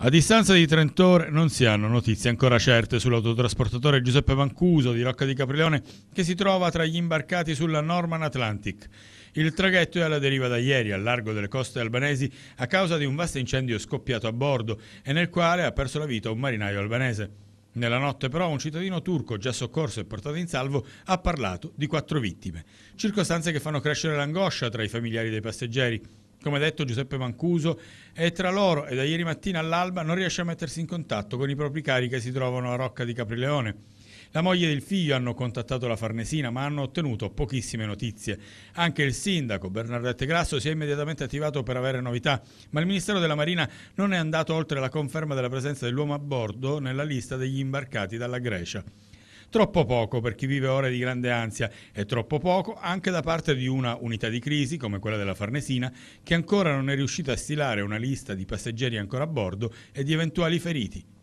A distanza di 30 ore non si hanno notizie ancora certe sull'autotrasportatore Giuseppe Mancuso di Rocca di Caprileone che si trova tra gli imbarcati sulla Norman Atlantic. Il traghetto è alla deriva da ieri al largo delle coste albanesi a causa di un vasto incendio scoppiato a bordo e nel quale ha perso la vita un marinaio albanese. Nella notte però un cittadino turco già soccorso e portato in salvo ha parlato di quattro vittime, circostanze che fanno crescere l'angoscia tra i familiari dei passeggeri come detto Giuseppe Mancuso, è tra loro e da ieri mattina all'alba non riesce a mettersi in contatto con i propri cari che si trovano a Rocca di Caprileone. La moglie e il figlio hanno contattato la Farnesina ma hanno ottenuto pochissime notizie. Anche il sindaco Bernardette Grasso si è immediatamente attivato per avere novità, ma il Ministero della Marina non è andato oltre la conferma della presenza dell'uomo a bordo nella lista degli imbarcati dalla Grecia. Troppo poco per chi vive ore di grande ansia e troppo poco anche da parte di una unità di crisi come quella della Farnesina che ancora non è riuscita a stilare una lista di passeggeri ancora a bordo e di eventuali feriti.